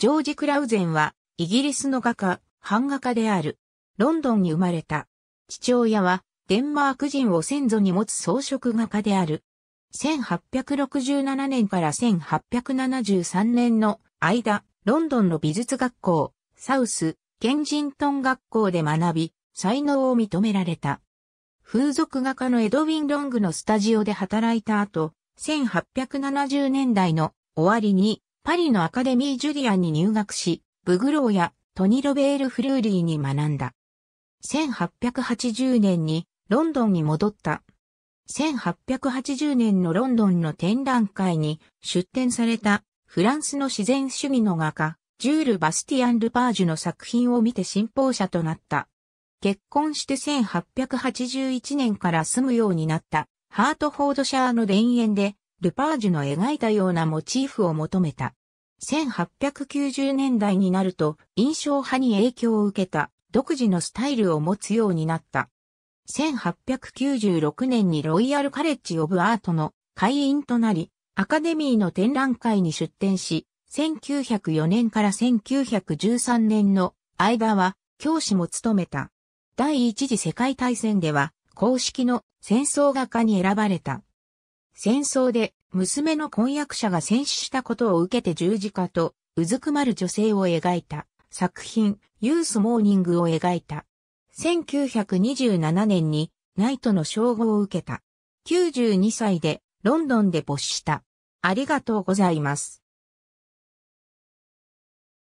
ジョージ・クラウゼンは、イギリスの画家、版画家である。ロンドンに生まれた。父親は、デンマーク人を先祖に持つ装飾画家である。1867年から1873年の間、ロンドンの美術学校、サウス、ケンジントン学校で学び、才能を認められた。風俗画家のエドウィン・ロングのスタジオで働いた後、1870年代の終わりにパリのアカデミー・ジュリアンに入学し、ブグローやトニ・ロベール・フルーリーに学んだ。1880年にロンドンに戻った。1880年のロンドンの展覧会に出展されたフランスの自然主義の画家、ジュール・バスティアン・ルパージュの作品を見て信奉者となった。結婚して1881年から住むようになったハートフォードシャーの田園でルパージュの描いたようなモチーフを求めた。1890年代になると印象派に影響を受けた独自のスタイルを持つようになった。1896年にロイヤルカレッジ・オブ・アートの会員となり、アカデミーの展覧会に出展し、1904年から1913年の間は教師も務めた。第一次世界大戦では公式の戦争画家に選ばれた。戦争で娘の婚約者が戦死したことを受けて十字架とうずくまる女性を描いた作品ユースモーニングを描いた。1927年にナイトの称号を受けた。92歳でロンドンで没した。ありがとうございます。